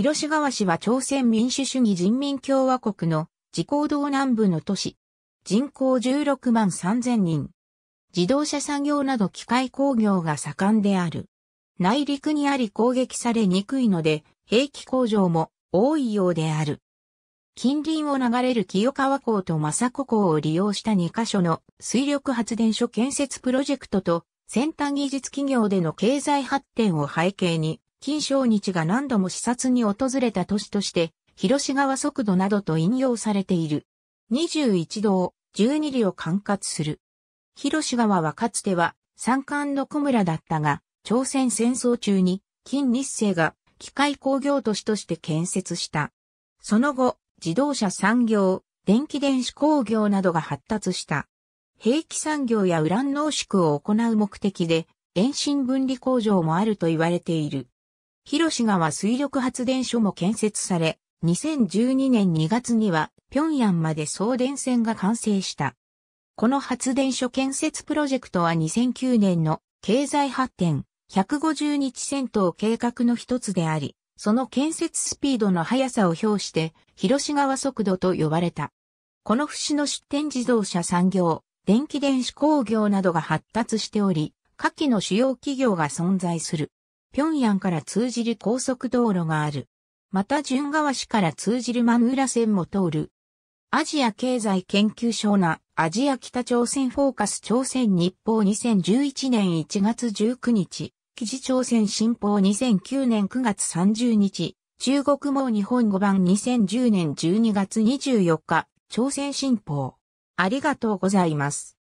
広川市は朝鮮民主主義人民共和国の自公道南部の都市。人口16万3000人。自動車産業など機械工業が盛んである。内陸にあり攻撃されにくいので、兵器工場も多いようである。近隣を流れる清川港と正子港を利用した2カ所の水力発電所建設プロジェクトと先端技術企業での経済発展を背景に金正日が何度も視察に訪れた都市として、広志川速度などと引用されている。21道、12里を管轄する。広志川はかつては山間の小村だったが、朝鮮戦争中に金日成が機械工業都市として建設した。その後、自動車産業、電気電子工業などが発達した。兵器産業やウラン濃縮を行う目的で、遠心分離工場もあると言われている。広島は水力発電所も建設され、2012年2月には平壌まで送電線が完成した。この発電所建設プロジェクトは2009年の経済発展150日戦闘計画の一つであり、その建設スピードの速さを表して、広島は速度と呼ばれた。この節の出展自動車産業、電気電子工業などが発達しており、下記の主要企業が存在する。平壌から通じる高速道路がある。また順川市から通じる真ラ線も通る。アジア経済研究所なアジア北朝鮮フォーカス朝鮮日報2011年1月19日、記事朝鮮新報2009年9月30日、中国も日本語版2010年12月24日、朝鮮新報。ありがとうございます。